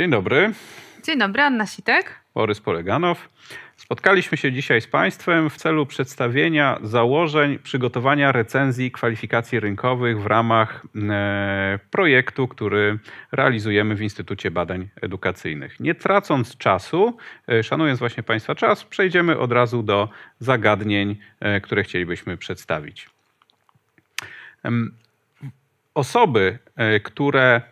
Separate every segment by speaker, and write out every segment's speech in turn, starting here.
Speaker 1: Dzień dobry.
Speaker 2: Dzień dobry, Anna Sitek.
Speaker 1: Borys Poleganow. Spotkaliśmy się dzisiaj z Państwem w celu przedstawienia założeń przygotowania recenzji kwalifikacji rynkowych w ramach e, projektu, który realizujemy w Instytucie Badań Edukacyjnych. Nie tracąc czasu, e, szanując właśnie Państwa czas, przejdziemy od razu do zagadnień, e, które chcielibyśmy przedstawić. Osoby, które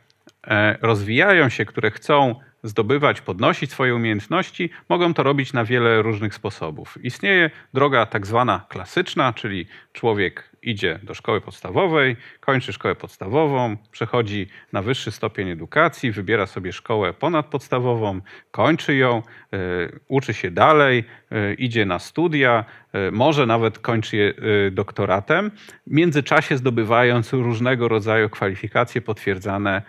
Speaker 1: E, rozwijają się, które chcą zdobywać, podnosić swoje umiejętności, mogą to robić na wiele różnych sposobów. Istnieje droga tak zwana klasyczna, czyli człowiek idzie do szkoły podstawowej, kończy szkołę podstawową, przechodzi na wyższy stopień edukacji, wybiera sobie szkołę ponadpodstawową, kończy ją, e, uczy się dalej, e, idzie na studia, e, może nawet kończy je doktoratem, w międzyczasie zdobywając różnego rodzaju kwalifikacje potwierdzane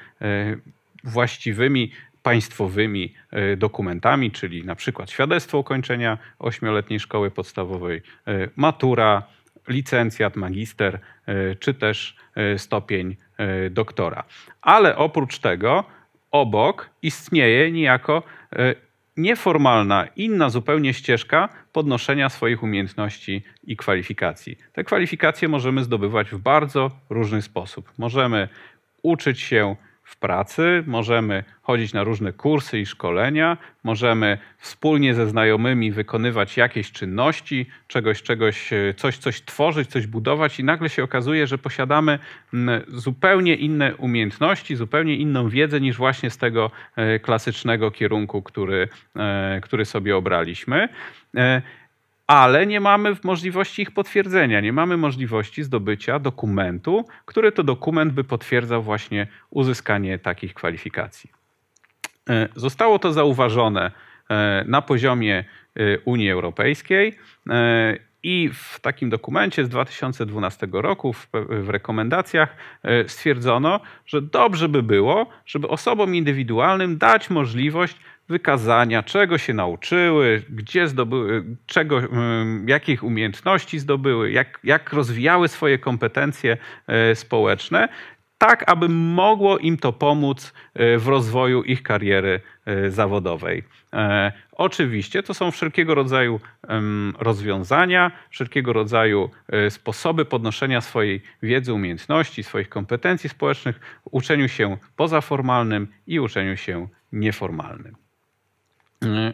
Speaker 1: właściwymi państwowymi e, dokumentami, czyli na przykład świadectwo ukończenia ośmioletniej szkoły podstawowej, e, matura, licencjat, magister e, czy też stopień doktora. Ale oprócz tego obok istnieje niejako nieformalna, inna zupełnie ścieżka podnoszenia swoich umiejętności i kwalifikacji. Te kwalifikacje możemy zdobywać w bardzo różny sposób. Możemy uczyć się w pracy, możemy chodzić na różne kursy i szkolenia, możemy wspólnie ze znajomymi wykonywać jakieś czynności, czegoś, czegoś, e, coś, coś tworzyć, coś budować i nagle się okazuje, że posiadamy zupełnie inne umiejętności, zupełnie inną wiedzę niż właśnie z tego e, klasycznego kierunku, który, e, który sobie obraliśmy ale nie mamy możliwości ich potwierdzenia, nie mamy możliwości zdobycia dokumentu, który to dokument by potwierdzał właśnie uzyskanie takich kwalifikacji. E, zostało to zauważone e, na poziomie e, Unii Europejskiej i w takim dokumencie z 2012 roku, w, w, rekomendacjach, stwierdzono, że dobrze by było, żeby osobom indywidualnym dać możliwość wykazania, czego się nauczyły, gdzie zdobyły, czego, jakich umiejętności zdobyły, jak, jak rozwijały swoje kompetencje e, społeczne, tak aby mogło im to pomóc e, w rozwoju ich kariery e, zawodowej. Oczywiście to są wszelkiego rodzaju rozwiązania, wszelkiego rodzaju sposoby podnoszenia swojej wiedzy, umiejętności, swoich kompetencji społecznych, uczeniu się pozaformalnym i uczeniu się nieformalnym. Y,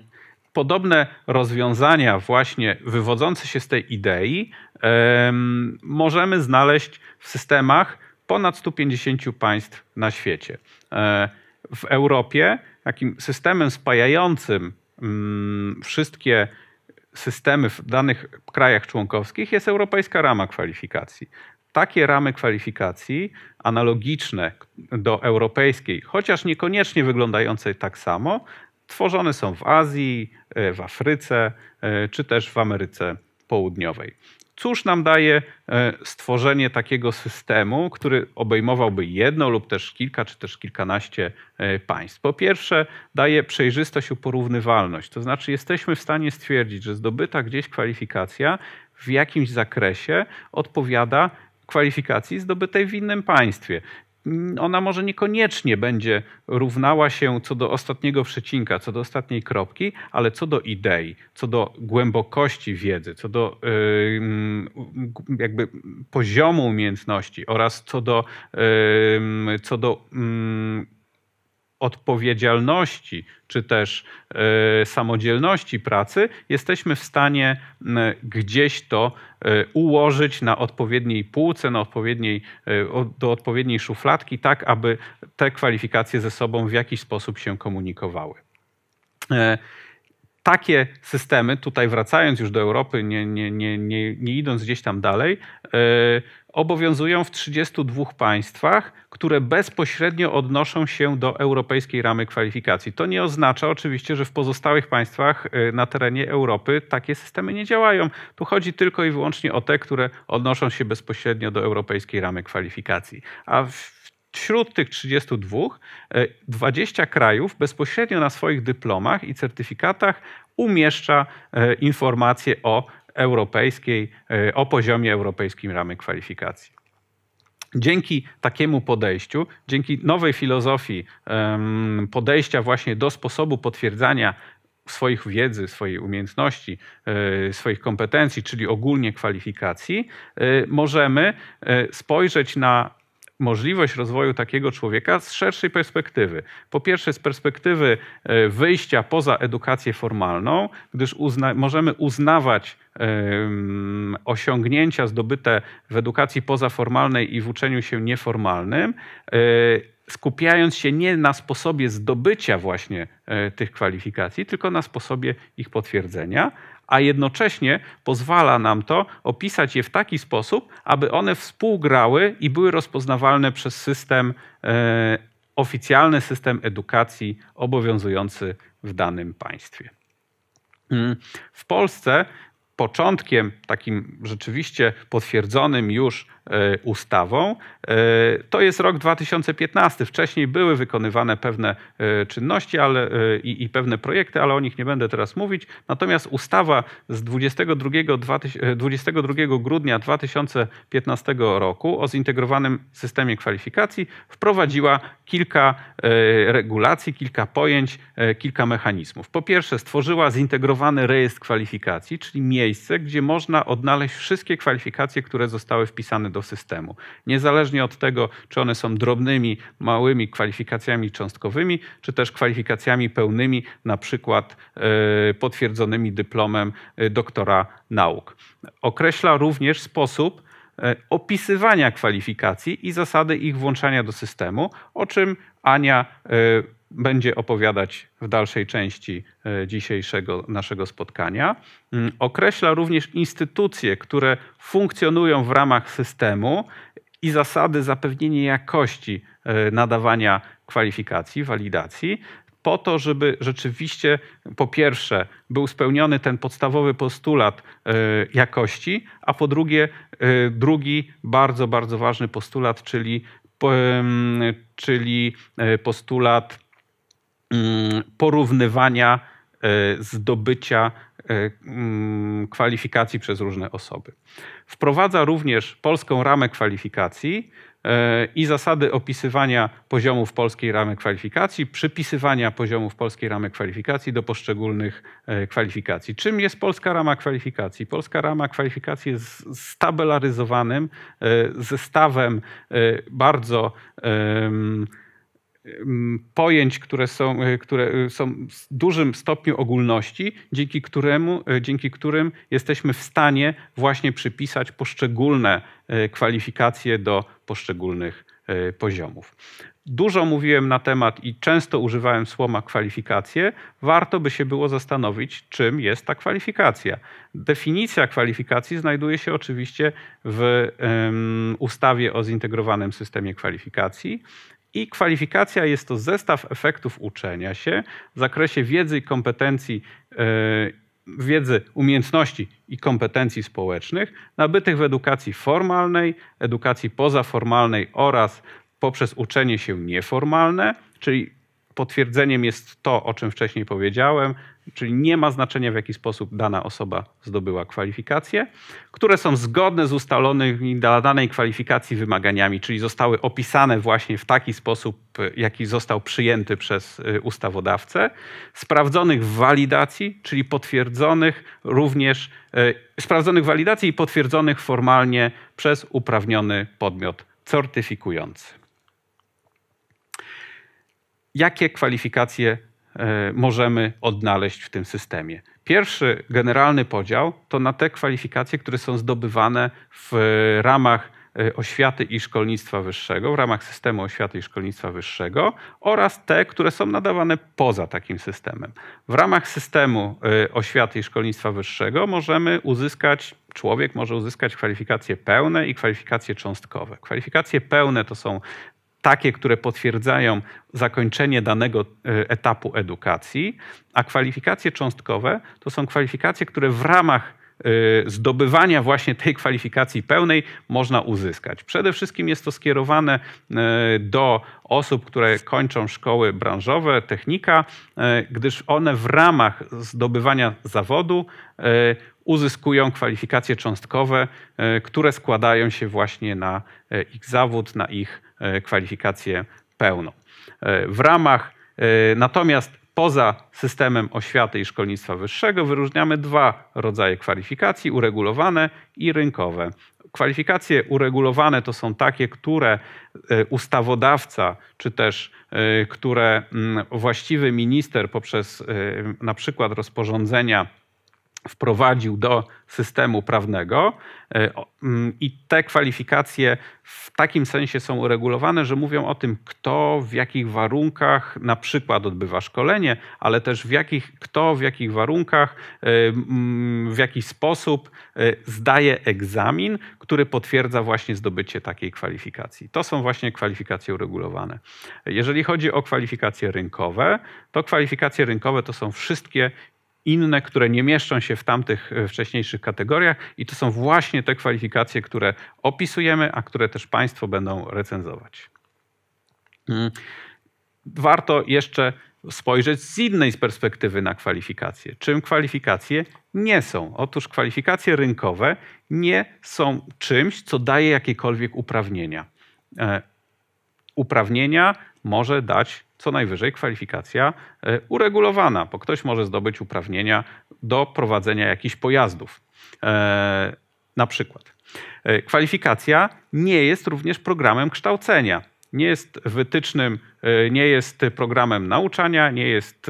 Speaker 1: podobne rozwiązania, właśnie wywodzące się z tej idei, możemy znaleźć w systemach ponad 150 państw na świecie. E, w Europie takim systemem spajającym mm, wszystkie systemy w danych krajach członkowskich jest Europejska Rama Kwalifikacji. Takie ramy kwalifikacji, analogiczne do europejskiej, chociaż niekoniecznie wyglądającej tak samo, Tworzone są w Azji, e, w Afryce e, czy też w Ameryce Południowej. Cóż nam daje e, stworzenie takiego systemu, który obejmowałby jedno lub też kilka, czy też kilkanaście państw? Po pierwsze, daje przejrzystość i porównywalność, to znaczy jesteśmy w stanie stwierdzić, że zdobyta gdzieś kwalifikacja w jakimś zakresie odpowiada kwalifikacji zdobytej w innym państwie. Mm, ona może niekoniecznie będzie równała się co do ostatniego przecinka, co do ostatniej kropki, ale co do idei, co do głębokości wiedzy, co do yy, jakby poziomu umiejętności oraz co do, yy, co do mm, odpowiedzialności czy też e, samodzielności pracy, jesteśmy w stanie gdzieś to e, ułożyć na odpowiedniej półce, na odpowiedniej, e, do odpowiedniej szufladki, tak aby te kwalifikacje ze sobą w jakiś sposób się komunikowały takie systemy, tutaj wracając już do Europy, nie, nie, nie, nie, idąc gdzieś tam dalej, obowiązują w 32 państwach, które bezpośrednio odnoszą się do europejskiej ramy kwalifikacji. To nie oznacza oczywiście, że w pozostałych państwach y, na terenie Europy takie systemy nie działają. Tu chodzi tylko i wyłącznie o te, które odnoszą się bezpośrednio do europejskiej ramy kwalifikacji. A Wśród tych 32 20 y, krajów bezpośrednio na swoich dyplomach i certyfikatach umieszcza y, informacje o europejskiej e, o poziomie europejskim ramy kwalifikacji. Dzięki takiemu podejściu, dzięki nowej filozofii podejścia właśnie do sposobu potwierdzania swoich wiedzy, swojej umiejętności, e, swoich kompetencji, czyli ogólnie kwalifikacji, e, możemy spojrzeć na możliwość rozwoju takiego człowieka z szerszej perspektywy. Po pierwsze, z perspektywy e, wyjścia poza edukację formalną, gdyż uzna możemy uznawać osiągnięcia zdobyte w edukacji pozaformalnej i w uczeniu się nieformalnym. E, skupiając się nie na sposobie zdobycia właśnie e, tych kwalifikacji, tylko na sposobie ich potwierdzenia, a jednocześnie pozwala nam to opisać je w taki sposób, aby one współgrały i były rozpoznawalne przez system e, oficjalny, system edukacji obowiązujący w danym państwie. Mm, w Polsce początkiem takim rzeczywiście potwierdzonym już E, ustawą. E, to jest rok 2015. Wcześniej były wykonywane pewne e, czynności ale, i, i pewne projekty, ale o nich nie będę teraz mówić. Natomiast ustawa z 22, 22 grudnia 2015 roku o zintegrowanym systemie kwalifikacji wprowadziła kilka regulacji, kilka pojęć, kilka mechanizmów. Po pierwsze, stworzyła zintegrowany rejestr kwalifikacji, czyli miejsce, gdzie można odnaleźć wszystkie kwalifikacje, które zostały wpisane do do systemu. Niezależnie od tego, czy one są drobnymi, małymi kwalifikacjami cząstkowymi, czy też kwalifikacjami pełnymi, na przykład e, potwierdzonymi dyplomem e, doktora nauk. Określa również sposób e, opisywania kwalifikacji i zasady ich włączania do systemu, o czym Ania będzie opowiadać w dalszej części e, dzisiejszego naszego spotkania. Mm, określa również instytucje, które funkcjonują w ramach systemu i zasady zapewnienia jakości e, nadawania kwalifikacji, walidacji, po to, żeby rzeczywiście po pierwsze był spełniony ten podstawowy postulat e, jakości, a po drugie drugi bardzo, bardzo ważny postulat, czyli, czyli postulat Mm, porównywania e, zdobycia e, mm, kwalifikacji przez różne osoby. Wprowadza również polską ramę kwalifikacji e, i zasady opisywania poziomów polskiej ramy kwalifikacji, przypisywania poziomów polskiej ramy kwalifikacji do poszczególnych kwalifikacji. Czym jest polska rama kwalifikacji? Polska rama kwalifikacji jest stabelaryzowanym zestawem bardzo pojęć, które są, e, które e, są w dużym stopniu ogólności, dzięki, któremu, e, dzięki którym jesteśmy w stanie właśnie przypisać poszczególne kwalifikacje do poszczególnych poziomów. Dużo mówiłem na temat i często używałem słowa kwalifikacje. Warto by się było zastanowić, czym jest ta kwalifikacja. Definicja kwalifikacji znajduje się oczywiście w um, ustawie o zintegrowanym systemie kwalifikacji. I kwalifikacja jest to zestaw efektów uczenia się w zakresie wiedzy i kompetencji, e, wiedzy, umiejętności i kompetencji społecznych nabytych w edukacji formalnej, edukacji pozaformalnej oraz poprzez uczenie się nieformalne, czyli potwierdzeniem jest to, o czym wcześniej powiedziałem, Czyli nie ma znaczenia, w jaki sposób dana osoba zdobyła kwalifikacje, które są zgodne z ustalonymi dla danej kwalifikacji wymaganiami, czyli zostały opisane właśnie w taki sposób, jaki został przyjęty przez y, ustawodawcę, sprawdzonych w walidacji, czyli potwierdzonych również, y, sprawdzonych walidacji i potwierdzonych formalnie przez uprawniony podmiot certyfikujący. Jakie kwalifikacje E, możemy odnaleźć w tym systemie. Pierwszy generalny podział to na te kwalifikacje, które są zdobywane w ramach e, oświaty i szkolnictwa wyższego, w ramach systemu oświaty i szkolnictwa wyższego oraz te, które są nadawane poza takim systemem. W ramach systemu e, oświaty i szkolnictwa wyższego możemy uzyskać, człowiek może uzyskać kwalifikacje pełne i kwalifikacje cząstkowe. Kwalifikacje pełne to są takie, które potwierdzają zakończenie danego e, etapu edukacji, a kwalifikacje cząstkowe to są kwalifikacje, które w ramach e, zdobywania właśnie tej kwalifikacji pełnej można uzyskać. Przede wszystkim jest to skierowane e, do osób, które kończą szkoły branżowe, technika, gdyż one w ramach zdobywania zawodu uzyskują kwalifikacje cząstkowe, które składają się właśnie na ich zawód, na ich E, kwalifikację pełną. E, w ramach e, natomiast poza systemem oświaty i szkolnictwa wyższego wyróżniamy dwa rodzaje kwalifikacji: uregulowane i rynkowe. Kwalifikacje uregulowane to są takie, które ustawodawca, czy też które mm, właściwy minister poprzez na przykład rozporządzenia wprowadził do systemu prawnego. E, mm, I te kwalifikacje w takim sensie są uregulowane, że mówią o tym, kto w jakich warunkach na przykład odbywa szkolenie, ale też w jakich, kto w jakich warunkach, e, mm, w jaki sposób e, zdaje egzamin, który potwierdza właśnie zdobycie takiej kwalifikacji. To są właśnie kwalifikacje uregulowane. Jeżeli chodzi o kwalifikacje rynkowe, to kwalifikacje rynkowe to są wszystkie inne, które nie mieszczą się w tamtych e, wcześniejszych kategoriach, i to są właśnie te kwalifikacje, które opisujemy, a które też Państwo będą recenzować. Mm. Warto jeszcze spojrzeć z innej perspektywy na kwalifikacje. Czym kwalifikacje nie są? Otóż kwalifikacje rynkowe nie są czymś, co daje jakiekolwiek uprawnienia e, uprawnienia może dać co najwyżej kwalifikacja e, uregulowana, bo ktoś może zdobyć uprawnienia do prowadzenia jakichś pojazdów. E, na przykład. E, kwalifikacja nie jest również programem kształcenia. Nie jest wytycznym, nie jest programem nauczania, nie jest,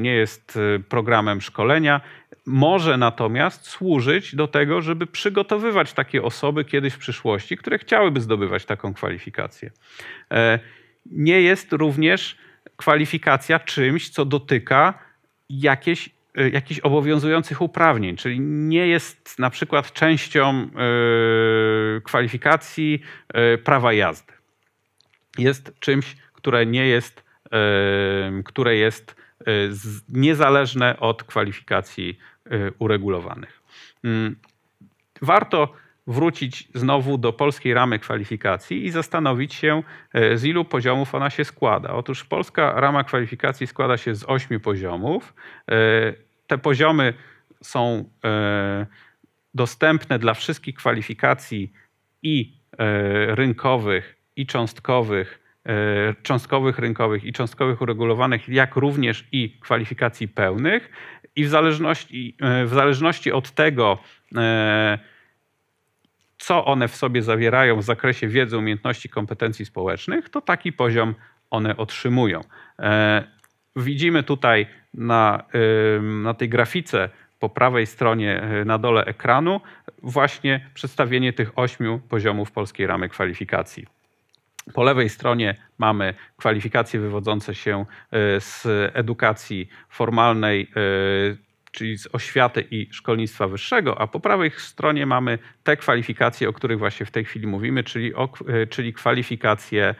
Speaker 1: nie jest programem szkolenia, może natomiast służyć do tego, żeby przygotowywać takie osoby kiedyś w przyszłości, które chciałyby zdobywać taką kwalifikację. E, nie jest również kwalifikacja czymś, co dotyka jakieś, e, jakichś obowiązujących uprawnień, czyli nie jest na przykład częścią e, kwalifikacji prawa jazdy. Jest czymś, które nie jest, które jest niezależne od kwalifikacji Y, uregulowanych. Mm, warto wrócić znowu do polskiej ramy kwalifikacji i zastanowić się, y, z ilu poziomów ona się składa. Otóż polska rama kwalifikacji składa się z ośmiu poziomów. Y, te poziomy są dostępne dla wszystkich kwalifikacji i rynkowych, i cząstkowych, cząstkowych rynkowych i cząstkowych uregulowanych, jak również i kwalifikacji pełnych. I w zależności, e, w zależności od tego, e, co one w sobie zawierają w zakresie wiedzy, umiejętności, kompetencji społecznych, to taki poziom one otrzymują. E, widzimy tutaj na, na tej grafice po prawej stronie na dole ekranu właśnie przedstawienie tych ośmiu poziomów polskiej ramy kwalifikacji. Po lewej stronie mamy kwalifikacje wywodzące się e, z edukacji formalnej, e, czyli z oświaty i szkolnictwa wyższego, a po prawej stronie mamy te kwalifikacje, o których właśnie w tej chwili mówimy, czyli, o, e, czyli kwalifikacje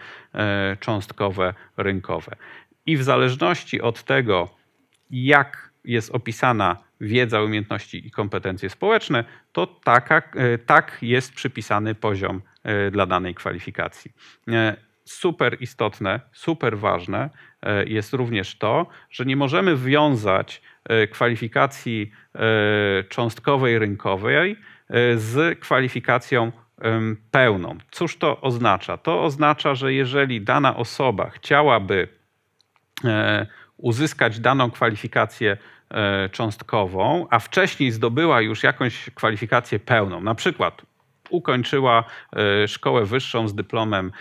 Speaker 1: cząstkowe, rynkowe. I w zależności od tego, jak jest opisana wiedza, umiejętności i kompetencje społeczne, to taka, tak jest przypisany poziom E, dla danej kwalifikacji. E, super istotne, super ważne e, jest również to, że nie możemy wiązać kwalifikacji cząstkowej rynkowej z kwalifikacją pełną. Cóż to oznacza? To oznacza, że jeżeli dana osoba chciałaby uzyskać daną kwalifikację cząstkową, a wcześniej zdobyła już jakąś kwalifikację pełną, na przykład ukończyła e, szkołę wyższą z dyplomem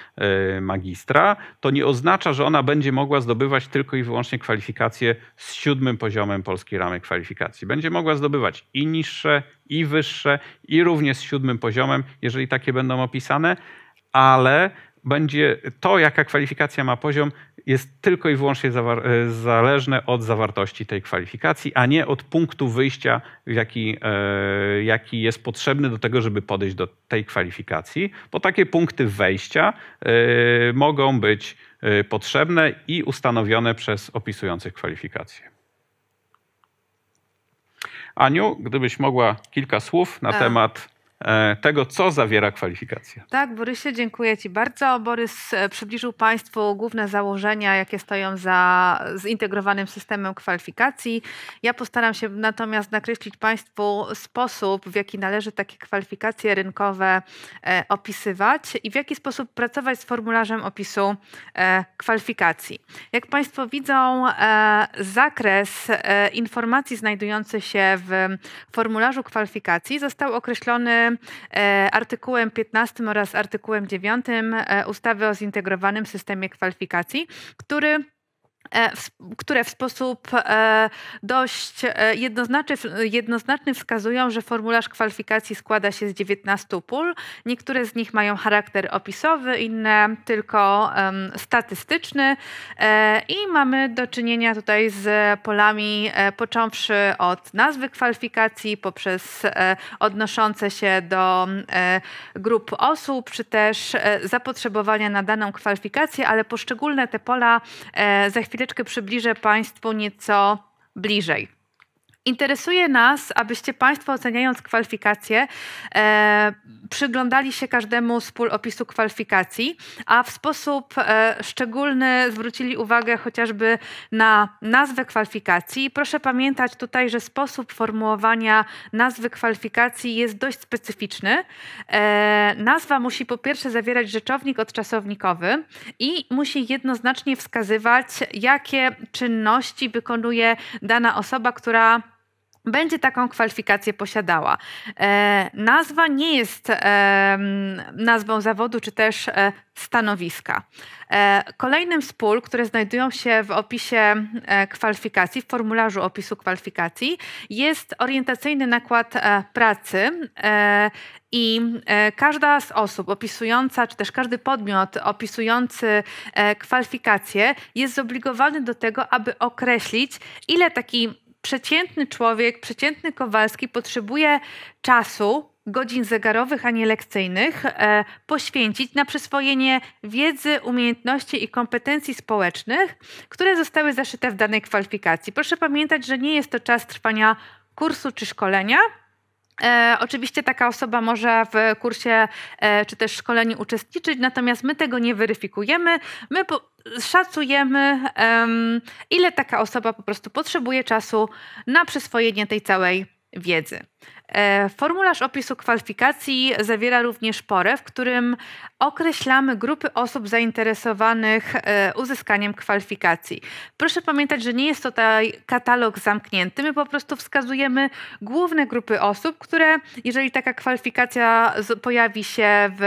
Speaker 1: e, magistra, to nie oznacza, że ona będzie mogła zdobywać tylko i wyłącznie kwalifikacje z siódmym poziomem polskiej ramy kwalifikacji. Będzie mogła zdobywać i niższe, i wyższe, i również z siódmym poziomem, jeżeli takie będą opisane, ale będzie to, jaka kwalifikacja ma poziom, jest tylko i wyłącznie e, zależne od zawartości tej kwalifikacji, a nie od punktu wyjścia, jaki, e, jaki jest potrzebny do tego, żeby podejść do tej kwalifikacji, bo takie punkty wejścia e, mogą być e, potrzebne i ustanowione przez opisujących kwalifikacje. Aniu, gdybyś mogła kilka słów na a. E, temat E, tego, co zawiera kwalifikacja.
Speaker 2: Tak, Borysie, dziękuję Ci bardzo. Borys e, przybliżył Państwu główne założenia, jakie stoją za zintegrowanym systemem kwalifikacji. Ja postaram się natomiast nakreślić Państwu sposób, w jaki należy takie kwalifikacje rynkowe e, opisywać i w jaki sposób pracować z formularzem opisu kwalifikacji. Jak Państwo widzą, zakres informacji znajdujących się w formularzu kwalifikacji został określony E, artykułem 15 oraz artykułem 9 e, ustawy o zintegrowanym systemie kwalifikacji, który E, które w sposób e, dość e, jednoznaczny, jednoznaczny wskazują, że formularz kwalifikacji składa się z 19 pól. Niektóre z nich mają charakter opisowy, inne tylko statystyczny i mamy do czynienia tutaj z polami począwszy od nazwy kwalifikacji poprzez odnoszące się do grup osób, czy też zapotrzebowania na daną kwalifikację, ale poszczególne te pola zechcą chwileczkę przybliżę Państwu nieco bliżej. Interesuje nas, abyście Państwo oceniając kwalifikacje, e, przyglądali się każdemu z pól opisu kwalifikacji, a w sposób e, szczególny zwrócili uwagę chociażby na nazwę kwalifikacji. Proszę pamiętać tutaj, że sposób formułowania nazwy kwalifikacji jest dość specyficzny. E, nazwa musi po pierwsze zawierać rzeczownik odczasownikowy i musi jednoznacznie wskazywać, jakie czynności wykonuje dana osoba, która będzie taką kwalifikację posiadała. E, nazwa nie jest e, nazwą zawodu czy też e, stanowiska. E, kolejnym z pól, które znajdują się w opisie e, kwalifikacji, w formularzu opisu kwalifikacji, jest orientacyjny nakład e, pracy. i każda z osób opisująca, czy też każdy podmiot opisujący kwalifikacje jest zobligowany do tego, aby określić, ile taki przeciętny człowiek, przeciętny Kowalski potrzebuje czasu, godzin zegarowych, a nie lekcyjnych e, poświęcić na przyswojenie wiedzy, umiejętności i kompetencji społecznych, które zostały zaszyte w danej kwalifikacji. Proszę pamiętać, że nie jest to czas trwania kursu czy szkolenia, E, oczywiście taka osoba może w kursie e, czy też szkoleniu uczestniczyć, natomiast my tego nie weryfikujemy. My po, szacujemy, ile taka osoba po prostu potrzebuje czasu na przyswojenie tej całej wiedzy. E, formularz opisu kwalifikacji zawiera również porę, w którym określamy grupy osób zainteresowanych e, uzyskaniem kwalifikacji. Proszę pamiętać, że nie jest to katalog zamknięty. My po prostu wskazujemy główne grupy osób, które, jeżeli taka kwalifikacja pojawi się w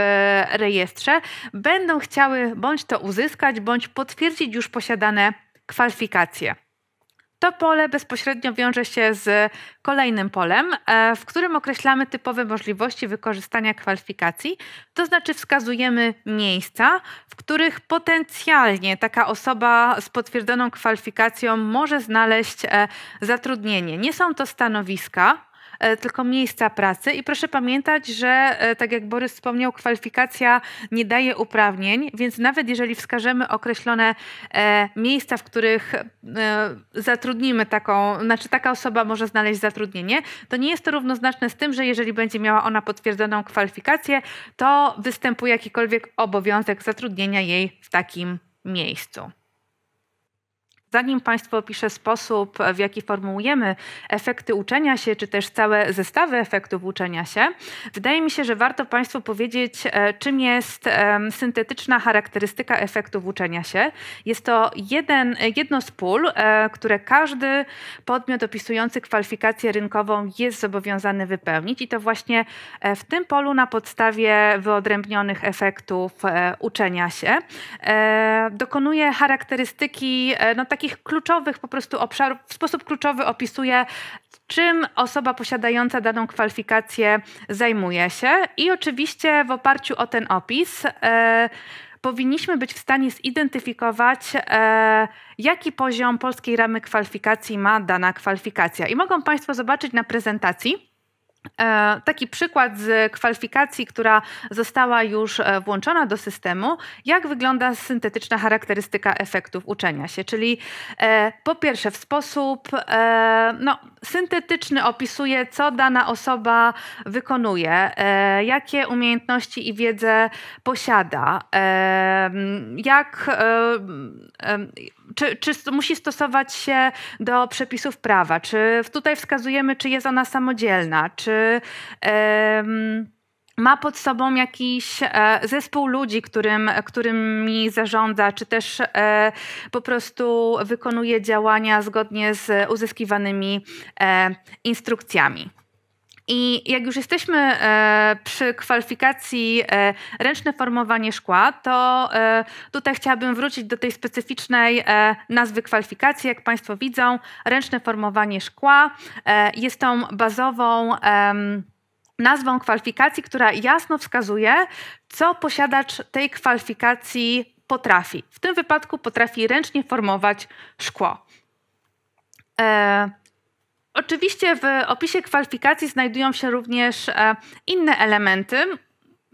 Speaker 2: rejestrze, będą chciały bądź to uzyskać, bądź potwierdzić już posiadane kwalifikacje. To pole bezpośrednio wiąże się z kolejnym polem, e, w którym określamy typowe możliwości wykorzystania kwalifikacji, to znaczy wskazujemy miejsca, w których potencjalnie taka osoba z potwierdzoną kwalifikacją może znaleźć e, zatrudnienie. Nie są to stanowiska, E, tylko miejsca pracy. I proszę pamiętać, że e, tak jak Borys wspomniał, kwalifikacja nie daje uprawnień, więc nawet jeżeli wskażemy określone e, miejsca, w których zatrudnimy taką, znaczy taka osoba może znaleźć zatrudnienie, to nie jest to równoznaczne z tym, że jeżeli będzie miała ona potwierdzoną kwalifikację, to występuje jakikolwiek obowiązek zatrudnienia jej w takim miejscu zanim Państwu opiszę sposób, w jaki formułujemy efekty uczenia się, czy też całe zestawy efektów uczenia się, wydaje mi się, że warto Państwu powiedzieć, e, czym jest syntetyczna charakterystyka efektów uczenia się. Jest to jeden, jedno z pól, e, które każdy podmiot opisujący kwalifikację rynkową jest zobowiązany wypełnić i to właśnie e, w tym polu na podstawie wyodrębnionych efektów uczenia się dokonuje charakterystyki no, takiej takich kluczowych po prostu obszarów, w sposób kluczowy opisuje, czym osoba posiadająca daną kwalifikację zajmuje się. I oczywiście w oparciu o ten opis. E, powinniśmy być w stanie zidentyfikować, e, jaki poziom polskiej ramy kwalifikacji ma dana kwalifikacja. I mogą Państwo zobaczyć na prezentacji, E, taki przykład z kwalifikacji, która została już e, włączona do systemu, jak wygląda syntetyczna charakterystyka efektów uczenia się. Czyli e, po pierwsze, w sposób no, syntetyczny opisuje, co dana osoba wykonuje, jakie umiejętności i wiedzę posiada, jak, czy, czy musi stosować się do przepisów prawa, czy tutaj wskazujemy, czy jest ona samodzielna, czy czy ma pod sobą jakiś e, zespół ludzi, którym, którymi zarządza, czy też e, po prostu wykonuje działania zgodnie z uzyskiwanymi e, instrukcjami. I jak już jesteśmy e, przy kwalifikacji e, ręczne formowanie szkła, to e, tutaj chciałabym wrócić do tej specyficznej nazwy kwalifikacji. Jak Państwo widzą, ręczne formowanie szkła jest tą bazową nazwą kwalifikacji, która jasno wskazuje, co posiadacz tej kwalifikacji potrafi. W tym wypadku potrafi ręcznie formować szkło. E Oczywiście w opisie kwalifikacji znajdują się również e, inne elementy,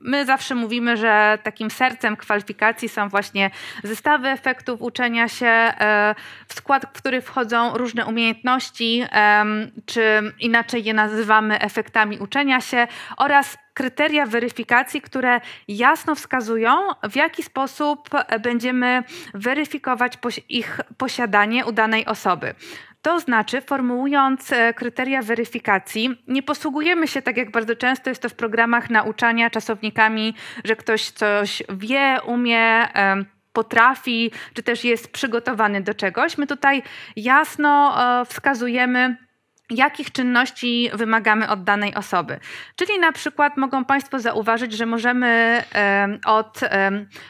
Speaker 2: My zawsze mówimy, że takim sercem kwalifikacji są właśnie zestawy efektów uczenia się, e, w skład w który wchodzą różne umiejętności, czy inaczej je nazywamy efektami uczenia się, oraz kryteria weryfikacji, które jasno wskazują, w jaki sposób będziemy weryfikować ich posiadanie u danej osoby. To znaczy, formułując e, kryteria weryfikacji, nie posługujemy się tak, jak bardzo często jest to w programach nauczania czasownikami, że ktoś coś wie, umie potrafi, czy też jest przygotowany do czegoś. My tutaj jasno e, wskazujemy, jakich czynności wymagamy od danej osoby. Czyli na przykład mogą Państwo zauważyć, że możemy od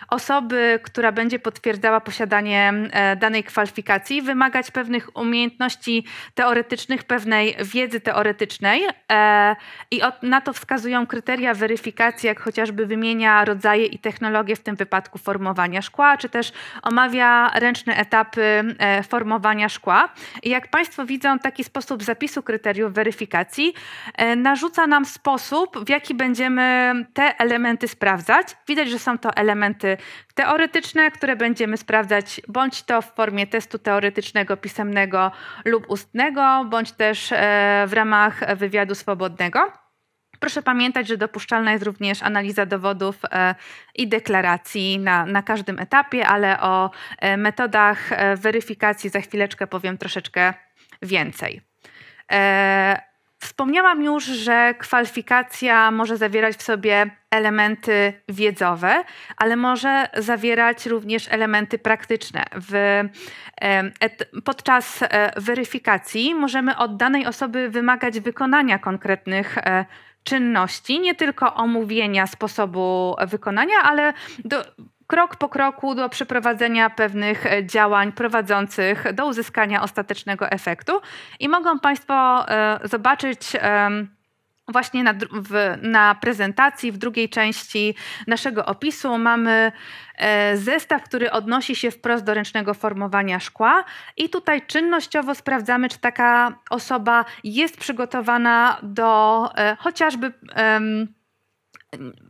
Speaker 2: osoby, która będzie potwierdzała posiadanie danej kwalifikacji, wymagać pewnych umiejętności teoretycznych, pewnej wiedzy teoretycznej e, i na to wskazują kryteria weryfikacji, jak chociażby wymienia rodzaje i technologie, w tym wypadku formowania szkła, czy też omawia ręczne etapy e, formowania szkła. I jak Państwo widzą, taki sposób zapisu zapisu kryteriów weryfikacji e, narzuca nam sposób, w jaki będziemy te elementy sprawdzać. Widać, że są to elementy teoretyczne, które będziemy sprawdzać bądź to w formie testu teoretycznego, pisemnego lub ustnego, bądź też e, w ramach wywiadu swobodnego. Proszę pamiętać, że dopuszczalna jest również analiza dowodów e, i deklaracji na, na każdym etapie, ale o metodach weryfikacji za chwileczkę powiem troszeczkę więcej. E, wspomniałam już, że kwalifikacja może zawierać w sobie elementy wiedzowe, ale może zawierać również elementy praktyczne. W, e, podczas e, weryfikacji możemy od danej osoby wymagać wykonania konkretnych czynności, nie tylko omówienia sposobu wykonania, ale do, krok po kroku do przeprowadzenia pewnych e, działań prowadzących do uzyskania ostatecznego efektu. I mogą Państwo e, zobaczyć właśnie na, w, na, prezentacji, w drugiej części naszego opisu mamy e, zestaw, który odnosi się wprost do ręcznego formowania szkła. I tutaj czynnościowo sprawdzamy, czy taka osoba jest przygotowana do chociażby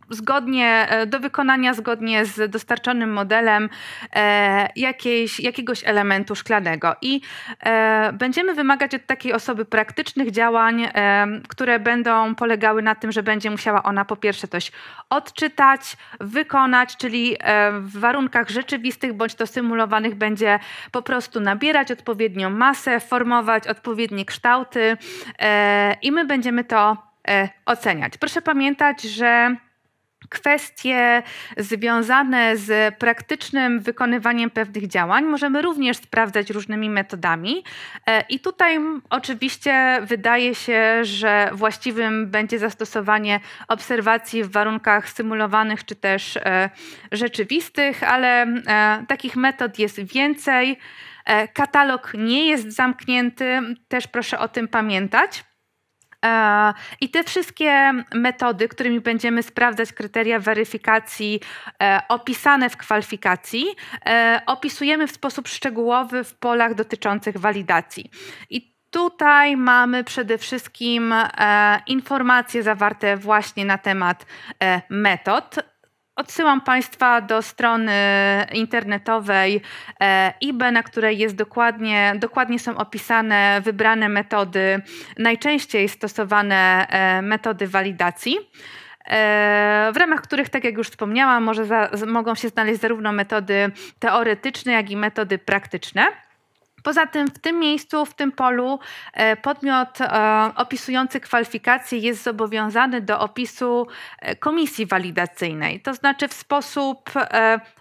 Speaker 2: zgodnie, e, do wykonania zgodnie z dostarczonym modelem e, jakiejś, jakiegoś elementu szklanego. I e, będziemy wymagać od takiej osoby praktycznych działań, e, które będą polegały na tym, że będzie musiała ona po pierwsze coś odczytać, wykonać, czyli e, w warunkach rzeczywistych bądź to symulowanych będzie po prostu nabierać odpowiednią masę, formować odpowiednie kształty e, i my będziemy to E, oceniać. Proszę pamiętać, że kwestie związane z praktycznym wykonywaniem pewnych działań możemy również sprawdzać różnymi metodami. E, I tutaj oczywiście wydaje się, że właściwym będzie zastosowanie obserwacji w warunkach symulowanych czy też e, rzeczywistych, ale takich metod jest więcej. Katalog nie jest zamknięty, też proszę o tym pamiętać. E, I te wszystkie metody, którymi będziemy sprawdzać kryteria weryfikacji e, opisane w kwalifikacji, e, opisujemy w sposób szczegółowy w polach dotyczących walidacji. I Tutaj mamy przede wszystkim e, informacje zawarte właśnie na temat e, metod, Odsyłam Państwa do strony internetowej IBE, na której jest dokładnie, dokładnie są opisane wybrane metody, najczęściej stosowane e, metody walidacji e, w ramach których, tak jak już wspomniałam, może za, mogą się znaleźć zarówno metody teoretyczne, jak i metody praktyczne. Poza tym w tym miejscu, w tym polu e, podmiot e, opisujący kwalifikacje jest zobowiązany do opisu e, komisji walidacyjnej, to znaczy w sposób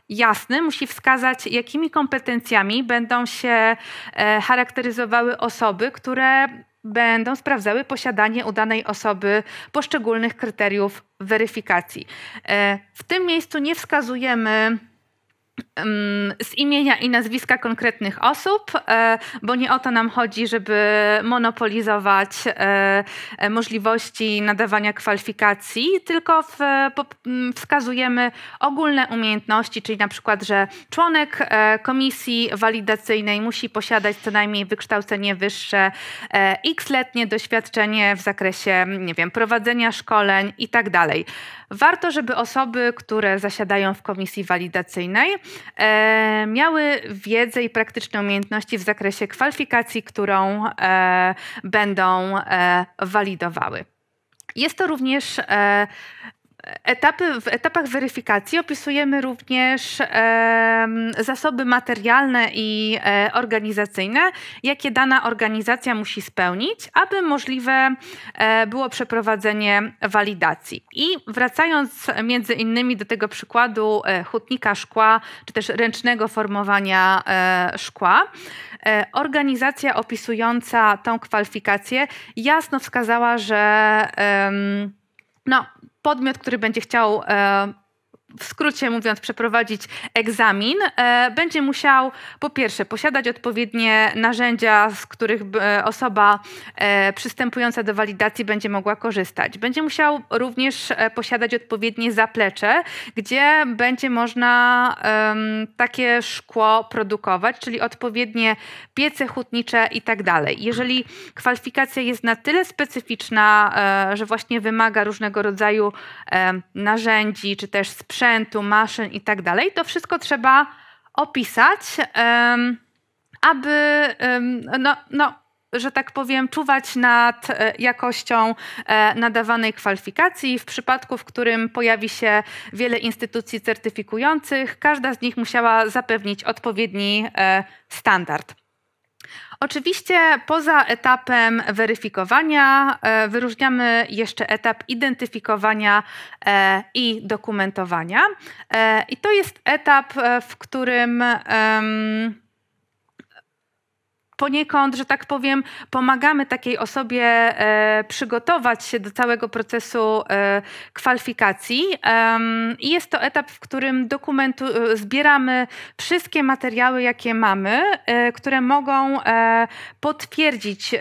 Speaker 2: jasny musi wskazać, jakimi kompetencjami będą się charakteryzowały osoby, które będą sprawdzały posiadanie udanej osoby poszczególnych kryteriów weryfikacji. W tym miejscu nie wskazujemy z imienia i nazwiska konkretnych osób, e, bo nie o to nam chodzi, żeby monopolizować e, e, możliwości nadawania kwalifikacji, tylko wskazujemy ogólne umiejętności, czyli na przykład, że członek komisji walidacyjnej musi posiadać co najmniej wykształcenie wyższe, x-letnie doświadczenie w zakresie, nie wiem, prowadzenia szkoleń i tak dalej. Warto, żeby osoby, które zasiadają w komisji walidacyjnej, e, miały wiedzę i praktyczne umiejętności w zakresie kwalifikacji, którą e, będą e, walidowały. Jest to również e, Etapy, w etapach weryfikacji opisujemy również e, zasoby materialne i e, organizacyjne, jakie dana organizacja musi spełnić, aby możliwe e, było przeprowadzenie walidacji. I wracając między innymi do tego przykładu e, hutnika szkła, czy też ręcznego formowania e, szkła, e, organizacja opisująca tą kwalifikację jasno wskazała, że no, podmiot, który będzie chciał e, w skrócie mówiąc, przeprowadzić egzamin, e, będzie musiał po pierwsze posiadać odpowiednie narzędzia, z których e, osoba e, przystępująca do walidacji będzie mogła korzystać. Będzie musiał również posiadać odpowiednie zaplecze, gdzie będzie można takie szkło produkować, czyli odpowiednie piece hutnicze i tak dalej. Jeżeli kwalifikacja jest na tyle specyficzna, że właśnie wymaga różnego rodzaju narzędzi czy też sprzętu, sprzętu, maszyn i tak dalej, to wszystko trzeba opisać, aby no, no, że tak powiem, czuwać nad e, jakością e, nadawanej kwalifikacji. W przypadku, w którym pojawi się wiele instytucji certyfikujących, każda z nich musiała zapewnić odpowiedni e, standard. Oczywiście poza etapem weryfikowania e, wyróżniamy jeszcze etap identyfikowania e, i dokumentowania. E, I to jest etap, w którym poniekąd, że tak powiem, pomagamy takiej osobie e, przygotować się do całego procesu e, kwalifikacji. I jest to etap, w którym dokumentu, e, zbieramy wszystkie materiały, jakie mamy, które mogą potwierdzić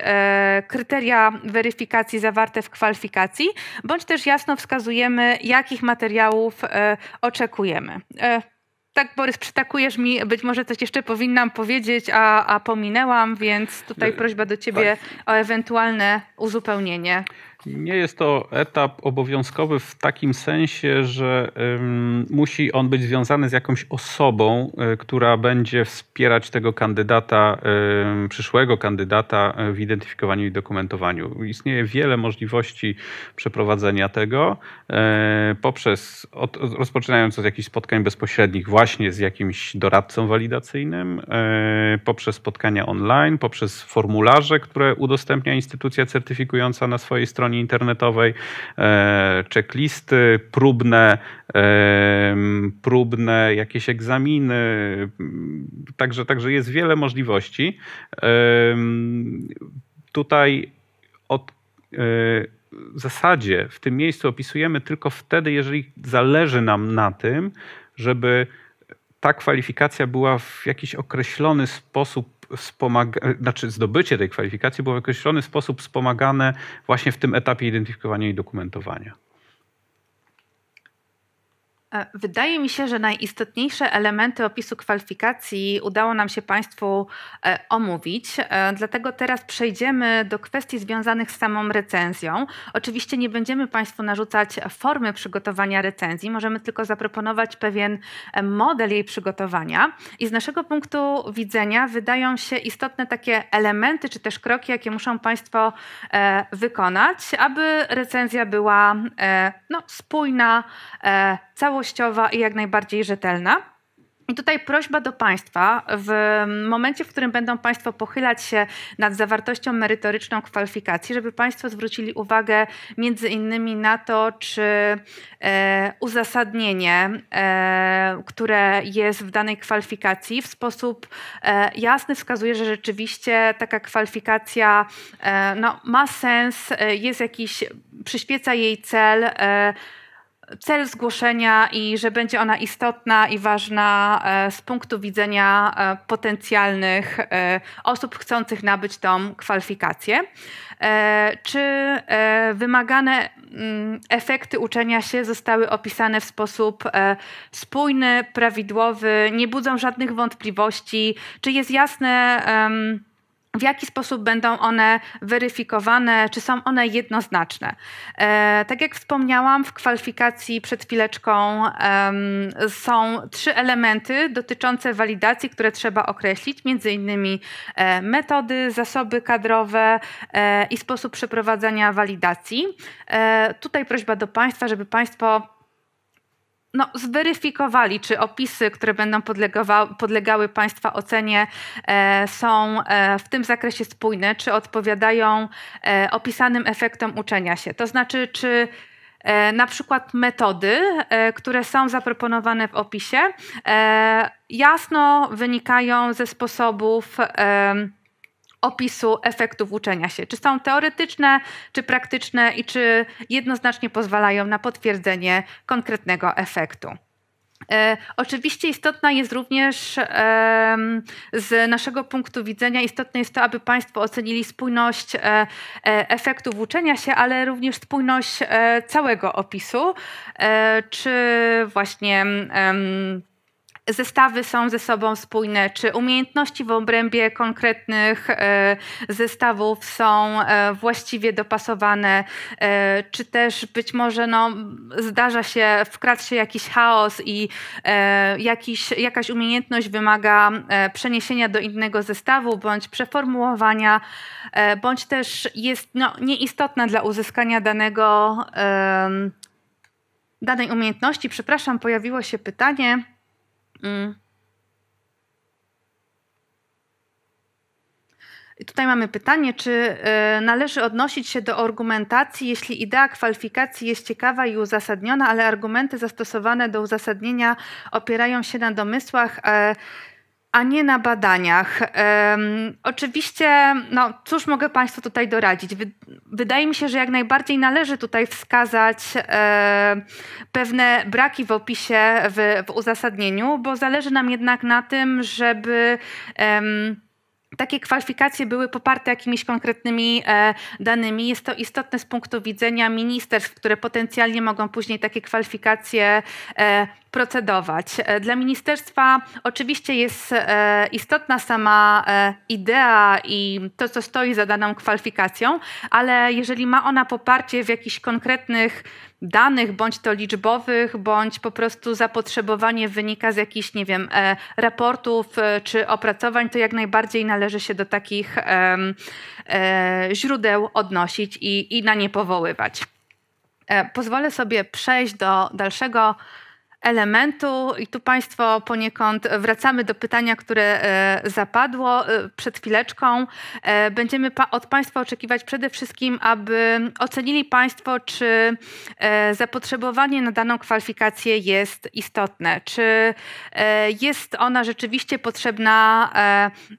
Speaker 2: kryteria weryfikacji zawarte w kwalifikacji, bądź też jasno wskazujemy, jakich materiałów oczekujemy tak, Borys, przytakujesz mi, być może coś jeszcze powinnam powiedzieć, a, a pominęłam, więc tutaj no, prośba do ciebie o ewentualne uzupełnienie.
Speaker 1: Nie jest to etap obowiązkowy w takim sensie, że musi on być związany z jakąś osobą, e, która będzie wspierać tego kandydata, e, przyszłego kandydata e, w identyfikowaniu i dokumentowaniu. Istnieje wiele możliwości przeprowadzenia tego poprzez od, rozpoczynając od jakichś spotkań bezpośrednich właśnie z jakimś doradcą walidacyjnym, poprzez spotkania online, poprzez formularze, które udostępnia instytucja certyfikująca na swojej stronie stronie internetowej, e, checklisty, próbne, e, próbne jakieś egzaminy. Także, także jest wiele możliwości. E, tutaj od w zasadzie w tym miejscu opisujemy tylko wtedy, jeżeli zależy nam na tym, żeby ta kwalifikacja była w jakiś określony sposób znaczy zdobycie tej kwalifikacji było w określony sposób wspomagane właśnie w tym etapie identyfikowania i dokumentowania.
Speaker 2: E, wydaje mi się, że najistotniejsze elementy opisu kwalifikacji udało nam się Państwu e, omówić, e, dlatego teraz przejdziemy do kwestii związanych z samą recenzją. Oczywiście nie będziemy Państwu narzucać formy przygotowania recenzji, możemy tylko zaproponować pewien model jej przygotowania i z naszego punktu widzenia wydają się istotne takie elementy czy też kroki, jakie muszą Państwo wykonać, aby recenzja była no, spójna, całościowa i jak najbardziej rzetelna. I tutaj prośba do Państwa, w momencie, w którym będą Państwo pochylać się nad zawartością merytoryczną kwalifikacji, żeby Państwo zwrócili uwagę między innymi na to, czy e, uzasadnienie, e, które jest w danej kwalifikacji w sposób e, jasny wskazuje, że rzeczywiście taka kwalifikacja e, no, ma sens, e, jest jakiś, przyświeca jej cel, e, cel zgłoszenia i że będzie ona istotna i ważna e, z punktu widzenia e, potencjalnych e, osób chcących nabyć tą kwalifikację. Czy wymagane mm, efekty uczenia się zostały opisane w sposób spójny, prawidłowy, nie budzą żadnych wątpliwości? Czy jest jasne, w jaki sposób będą one weryfikowane, czy są one jednoznaczne. E, tak jak wspomniałam, w kwalifikacji przed chwileczką są trzy elementy dotyczące walidacji, które trzeba określić, między innymi e, metody, zasoby kadrowe e, i sposób przeprowadzania walidacji. E, tutaj prośba do Państwa, żeby Państwo no, zweryfikowali, czy opisy, które będą podlegały Państwa ocenie, e, są e, w tym zakresie spójne, czy odpowiadają e, opisanym efektom uczenia się. To znaczy, czy e, na przykład metody, e, które są zaproponowane w opisie, e, jasno wynikają ze sposobów opisu efektów uczenia się. Czy są teoretyczne, czy praktyczne i czy jednoznacznie pozwalają na potwierdzenie konkretnego efektu. E, oczywiście istotna jest również e, z naszego punktu widzenia, istotne jest to, aby Państwo ocenili spójność e, e efektów uczenia się, ale również spójność e, całego opisu, e, czy właśnie zestawy są ze sobą spójne, czy umiejętności w obrębie konkretnych e, zestawów są e, właściwie dopasowane, e, czy też być może no, zdarza się, wkradł się jakiś chaos i jakiś, jakaś umiejętność wymaga przeniesienia do innego zestawu, bądź przeformułowania, bądź też jest no, nieistotna dla uzyskania danego danej umiejętności. Przepraszam, pojawiło się pytanie. Mm. I tutaj mamy pytanie, czy y, należy odnosić się do argumentacji, jeśli idea kwalifikacji jest ciekawa i uzasadniona, ale argumenty zastosowane do uzasadnienia opierają się na domysłach, y, a nie na badaniach. Um, oczywiście, no cóż mogę Państwu tutaj doradzić? wydaje mi się, że jak najbardziej należy tutaj wskazać e, pewne braki w opisie, w, w, uzasadnieniu, bo zależy nam jednak na tym, żeby takie kwalifikacje były poparte jakimiś konkretnymi e, danymi. Jest to istotne z punktu widzenia ministerstw, które potencjalnie mogą później takie kwalifikacje e, procedować. E, dla ministerstwa oczywiście jest e, istotna sama e, idea i to, co stoi za daną kwalifikacją, ale jeżeli ma ona poparcie w jakichś konkretnych danych, bądź to liczbowych, bądź po prostu zapotrzebowanie wynika z jakichś, nie wiem, e, raportów e, czy opracowań, to jak najbardziej należy się do takich e, źródeł odnosić i, i na nie powoływać. Pozwolę sobie przejść do dalszego elementu, i tu Państwo poniekąd wracamy do pytania, które e, zapadło e, przed chwileczką. E, będziemy od Państwa oczekiwać przede wszystkim, aby ocenili Państwo, czy zapotrzebowanie na daną kwalifikację jest istotne, czy jest ona rzeczywiście potrzebna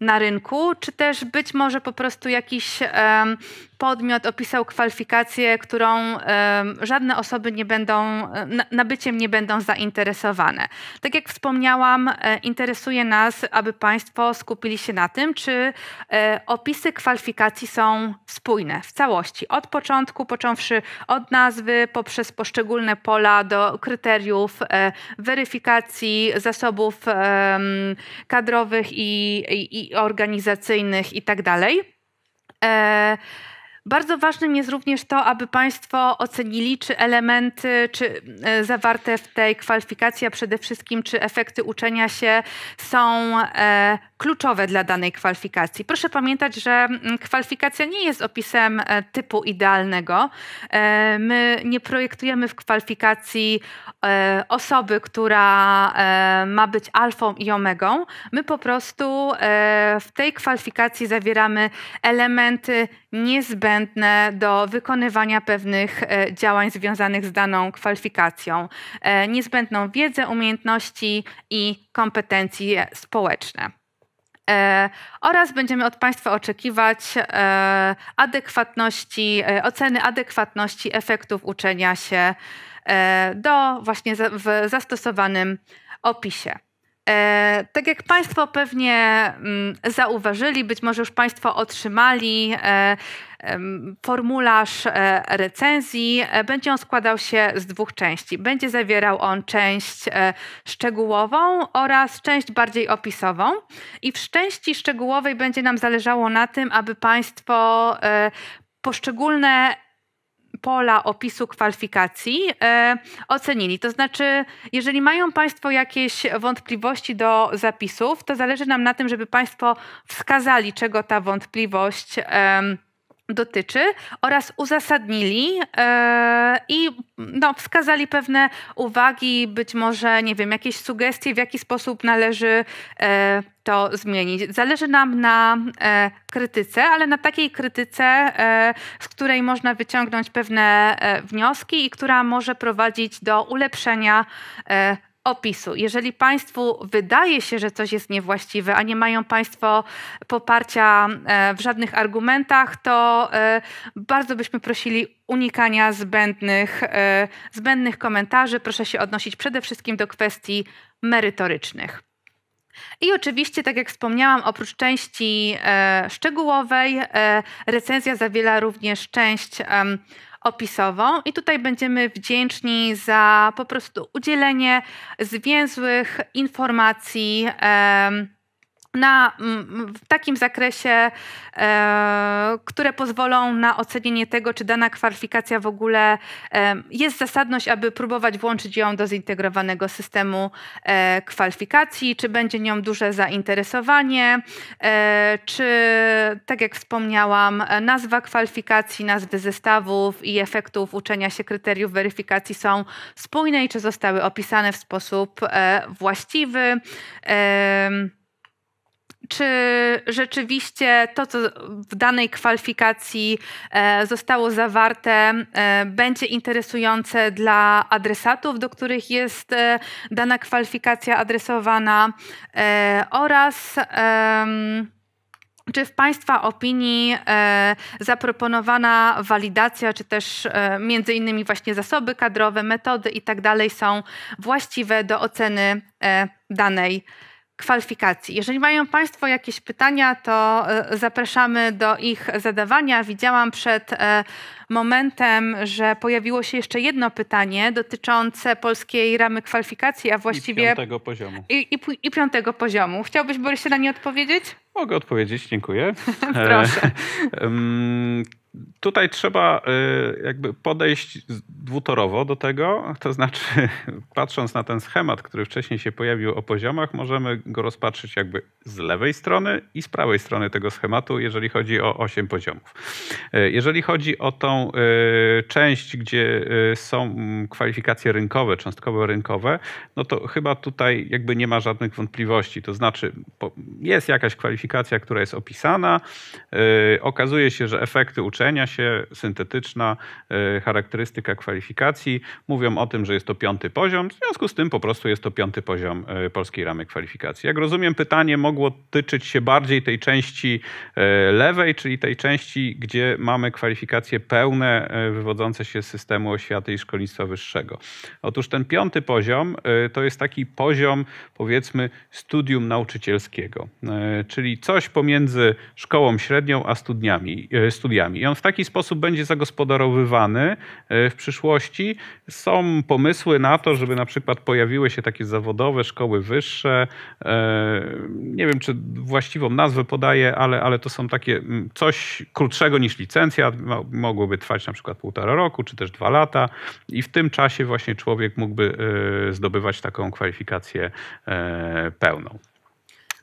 Speaker 2: na rynku, czy też być może po prostu jakiś podmiot opisał kwalifikację, którą żadne osoby nie będą, nabyciem nie będą zainteresowane. Tak jak wspomniałam, e, interesuje nas, aby Państwo skupili się na tym, czy e, opisy kwalifikacji są spójne w całości. Od początku, począwszy od nazwy, poprzez poszczególne pola do kryteriów e, weryfikacji zasobów kadrowych i, i, i organizacyjnych itd. Tak e, bardzo ważnym jest również to, aby Państwo ocenili, czy elementy czy e, zawarte w tej kwalifikacji, a przede wszystkim, czy efekty uczenia się są e, kluczowe dla danej kwalifikacji. Proszę pamiętać, że kwalifikacja nie jest opisem e, typu idealnego. E, my nie projektujemy w kwalifikacji e, osoby, która e, ma być alfą i omegą. My po prostu w tej kwalifikacji zawieramy elementy niezbędne do wykonywania pewnych e, działań związanych z daną kwalifikacją, e, niezbędną wiedzę, umiejętności i kompetencje społeczne. E, oraz będziemy od Państwa oczekiwać adekwatności, oceny adekwatności efektów uczenia się do właśnie w zastosowanym opisie. E, tak jak Państwo pewnie mm, zauważyli, być może już Państwo otrzymali e, formularz e, recenzji. Będzie on składał się z dwóch części. Będzie zawierał on część szczegółową oraz część bardziej opisową. I w części szczegółowej będzie nam zależało na tym, aby Państwo poszczególne pola opisu kwalifikacji e, ocenili. To znaczy, jeżeli mają Państwo jakieś wątpliwości do zapisów, to zależy nam na tym, żeby Państwo wskazali, czego ta wątpliwość. E, dotyczy oraz uzasadnili e, i no, wskazali pewne uwagi, być może, nie wiem, jakieś sugestie, w jaki sposób należy e, to zmienić. Zależy nam na e, krytyce, ale na takiej krytyce, e, z której można wyciągnąć pewne e, wnioski i która może prowadzić do ulepszenia e, opisu. Jeżeli Państwu wydaje się, że coś jest niewłaściwe, a nie mają Państwo poparcia e, w żadnych argumentach, to e, bardzo byśmy prosili unikania zbędnych, e, zbędnych komentarzy. Proszę się odnosić przede wszystkim do kwestii merytorycznych. I oczywiście, tak jak wspomniałam, oprócz części szczegółowej, recenzja zawiera również część opisową. I tutaj będziemy wdzięczni za po prostu udzielenie zwięzłych informacji na, mm, w takim zakresie, e, które pozwolą na ocenienie tego, czy dana kwalifikacja w ogóle e, jest zasadność, aby próbować włączyć ją do zintegrowanego systemu e, kwalifikacji, czy będzie nią duże zainteresowanie, e, czy, tak jak wspomniałam, nazwa kwalifikacji, nazwy zestawów i efektów uczenia się kryteriów weryfikacji są spójne i czy zostały opisane w sposób e, właściwy. E, czy rzeczywiście to, co w danej kwalifikacji e, zostało zawarte, e, będzie interesujące dla adresatów, do których jest e, dana kwalifikacja adresowana oraz czy w Państwa opinii e, zaproponowana walidacja, czy też e, między innymi właśnie zasoby kadrowe, metody i tak dalej są właściwe do oceny e, danej kwalifikacji. Jeżeli mają Państwo jakieś pytania, to e, zapraszamy do ich zadawania. Widziałam przed e, momentem, że pojawiło się jeszcze jedno pytanie dotyczące polskiej ramy kwalifikacji, a właściwie... I piątego poziomu. I, i, i piątego poziomu. Chciałbyś, Borysie, na nie odpowiedzieć? Mogę
Speaker 1: odpowiedzieć, dziękuję. Proszę. E, Tutaj trzeba y, jakby podejść dwutorowo do tego, to znaczy patrząc na ten schemat, który wcześniej się pojawił o poziomach, możemy go rozpatrzyć jakby z lewej strony i z prawej strony tego schematu, jeżeli chodzi o osiem poziomów. Y, jeżeli chodzi o tą y, część, gdzie są mm, kwalifikacje rynkowe, cząstkowo rynkowe, no to chyba tutaj jakby nie ma żadnych wątpliwości. To znaczy jest jakaś kwalifikacja, która jest opisana, okazuje się, że efekty uczestnictwa uczenia się, syntetyczna e, charakterystyka kwalifikacji. Mówią o tym, że jest to piąty poziom, w związku z tym po prostu jest to piąty poziom e, polskiej ramy kwalifikacji. Jak rozumiem, pytanie mogło tyczyć się bardziej tej części e, lewej, czyli tej części, gdzie mamy kwalifikacje pełne wywodzące się z systemu oświaty i szkolnictwa wyższego. Otóż ten piąty poziom to jest taki poziom, powiedzmy, studium nauczycielskiego, czyli coś pomiędzy szkołą średnią a studniami, studiami. I on w taki sposób będzie zagospodarowywany e, w przyszłości. Są pomysły na to, żeby na przykład pojawiły się takie zawodowe szkoły wyższe. E, nie wiem, czy właściwą nazwę podaję, ale, ale to są takie coś krótszego niż licencja. Mogłoby trwać na przykład półtora roku, czy też dwa lata. I w tym czasie właśnie człowiek mógłby e, zdobywać taką kwalifikację pełną.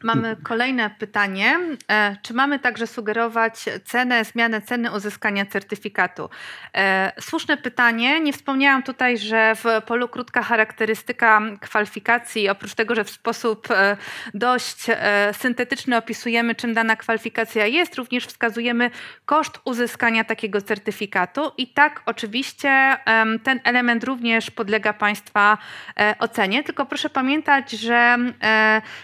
Speaker 2: Mamy mhm. kolejne pytanie. E, czy mamy także sugerować cenę, zmianę ceny uzyskania certyfikatu? E, słuszne pytanie. Nie wspomniałam tutaj, że w polu krótka charakterystyka kwalifikacji, oprócz tego, że w sposób e, dość syntetyczny opisujemy, czym dana kwalifikacja jest, również wskazujemy koszt uzyskania takiego certyfikatu. I tak, oczywiście, ten element również podlega Państwa ocenie. Tylko proszę pamiętać, że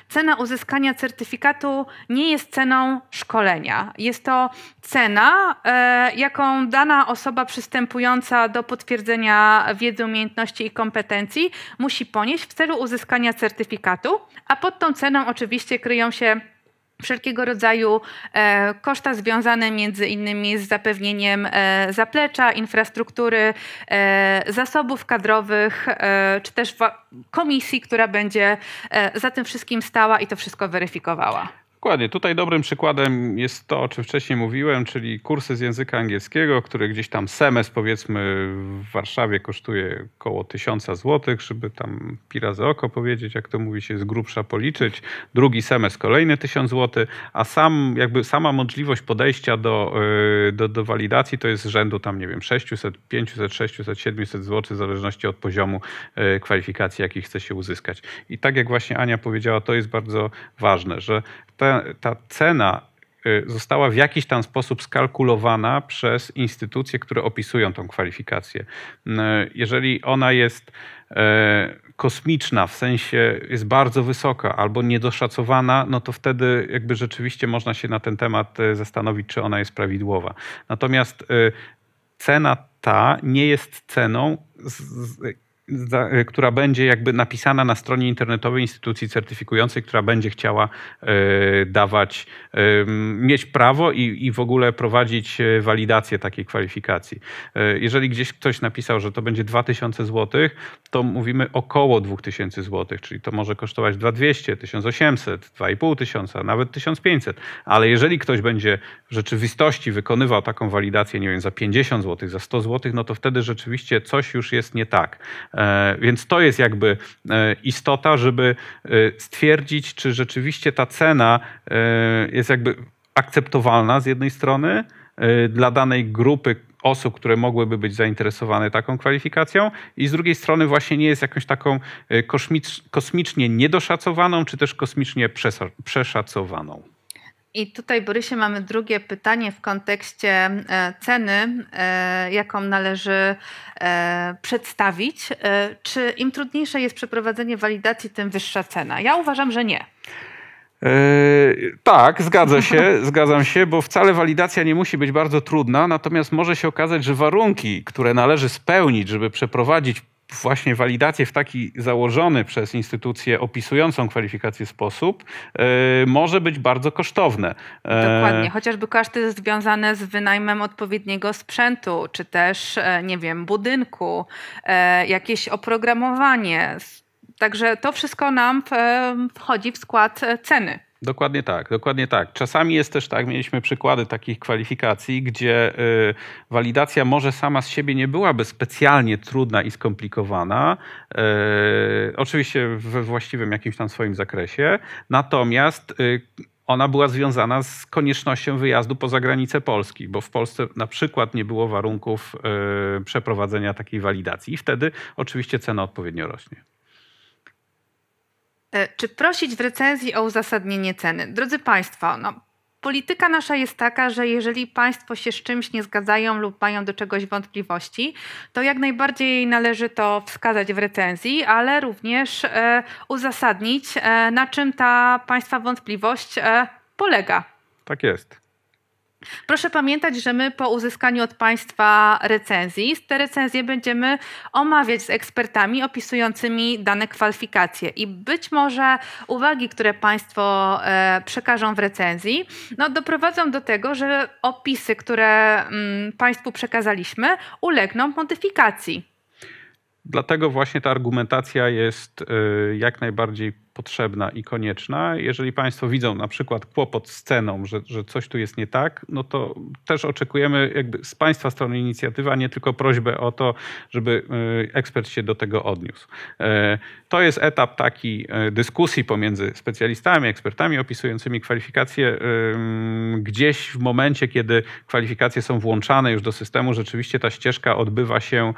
Speaker 2: cena uzyskania uzyskania certyfikatu nie jest ceną szkolenia. Jest to cena, e, jaką dana osoba przystępująca do potwierdzenia wiedzy, umiejętności i kompetencji musi ponieść w celu uzyskania certyfikatu, a pod tą ceną oczywiście kryją się wszelkiego rodzaju e, koszta związane między innymi z zapewnieniem e, zaplecza, infrastruktury, e, zasobów kadrowych, czy też komisji, która będzie za tym wszystkim stała i to wszystko weryfikowała.
Speaker 1: Dokładnie. Tutaj dobrym przykładem jest to, o czym wcześniej mówiłem, czyli kursy z języka angielskiego, które gdzieś tam semestr powiedzmy w Warszawie kosztuje około 1000 zł, żeby tam pira za oko powiedzieć, jak to mówi się z grubsza policzyć. Drugi semestr kolejny 1000 zł, a sam jakby sama możliwość podejścia do, y, do, do walidacji to jest z rzędu tam nie wiem 600, 500, 600, 700 zł w zależności od poziomu y, kwalifikacji, jaki chce się uzyskać. I tak jak właśnie Ania powiedziała, to jest bardzo ważne, że te ta cena y, została w jakiś tam sposób skalkulowana przez instytucje, które opisują tą kwalifikację. Y, jeżeli ona jest y, kosmiczna, w sensie jest bardzo wysoka albo niedoszacowana, no to wtedy jakby rzeczywiście można się na ten temat zastanowić, czy ona jest prawidłowa. Natomiast cena ta nie jest ceną, E, która będzie jakby napisana na stronie internetowej instytucji certyfikującej, która będzie chciała e, dawać, mieć prawo i, i w ogóle prowadzić e, walidację takiej kwalifikacji. Jeżeli gdzieś ktoś napisał, że to będzie 2000 zł, to mówimy około 2000 zł, czyli to może kosztować 2200, 1800, 2500, nawet 1500, ale jeżeli ktoś będzie w rzeczywistości wykonywał taką walidację, nie wiem, za 50 zł, za 100 zł, no to wtedy rzeczywiście coś już jest nie tak. E, więc to jest jakby e, istota, żeby e, stwierdzić, czy rzeczywiście ta cena jest jakby akceptowalna z jednej strony dla danej grupy osób, które mogłyby być zainteresowane taką kwalifikacją, i z drugiej strony właśnie nie jest jakąś taką kosmicz, kosmicznie niedoszacowaną, czy też kosmicznie przeszacowaną.
Speaker 2: I tutaj, Borysie, mamy drugie pytanie w kontekście e, ceny, e, jaką należy e, przedstawić. Czy im trudniejsze jest przeprowadzenie walidacji, tym wyższa cena? Ja uważam, że nie.
Speaker 1: Yy, tak, zgadza się, zgadzam się, bo wcale walidacja nie musi być bardzo trudna, natomiast może się okazać, że warunki, które należy spełnić, żeby przeprowadzić właśnie walidację w taki założony przez instytucję opisującą kwalifikację sposób e, może być bardzo kosztowne. E, Dokładnie,
Speaker 2: chociażby koszty związane z wynajmem odpowiedniego sprzętu, czy też, e, nie wiem, budynku, jakieś oprogramowanie. Także to wszystko nam wchodzi w skład ceny.
Speaker 1: Dokładnie tak, dokładnie tak. Czasami jest też tak, mieliśmy przykłady takich kwalifikacji, gdzie y, walidacja może sama z siebie nie byłaby specjalnie trudna i skomplikowana, y, oczywiście we właściwym jakimś tam swoim zakresie, natomiast y, ona była związana z koniecznością wyjazdu poza granicę Polski, bo w Polsce na przykład nie było warunków przeprowadzenia takiej walidacji i wtedy oczywiście cena odpowiednio rośnie.
Speaker 2: E, czy prosić w recenzji o uzasadnienie ceny? Drodzy Państwo, no, polityka nasza jest taka, że jeżeli Państwo się z czymś nie zgadzają lub mają do czegoś wątpliwości, to jak najbardziej należy to wskazać w recenzji, ale również e, uzasadnić, e, na czym ta Państwa wątpliwość e, polega. Tak jest. Proszę pamiętać, że my po uzyskaniu od Państwa recenzji, te recenzje będziemy omawiać z ekspertami opisującymi dane kwalifikacje i być może uwagi, które Państwo e, przekażą w recenzji, no, doprowadzą do tego, że opisy, które mm, Państwu przekazaliśmy, ulegną modyfikacji.
Speaker 1: Dlatego właśnie ta argumentacja jest y, jak najbardziej potrzebna i konieczna. Jeżeli Państwo widzą na przykład kłopot z ceną, że, że coś tu jest nie tak, no to też oczekujemy jakby z Państwa strony inicjatywy, a nie tylko prośbę o to, żeby e, ekspert się do tego odniósł. E, to jest etap taki e, dyskusji pomiędzy specjalistami, ekspertami opisującymi kwalifikacje. Mm, gdzieś w momencie, kiedy kwalifikacje są włączane już do systemu, rzeczywiście ta ścieżka odbywa się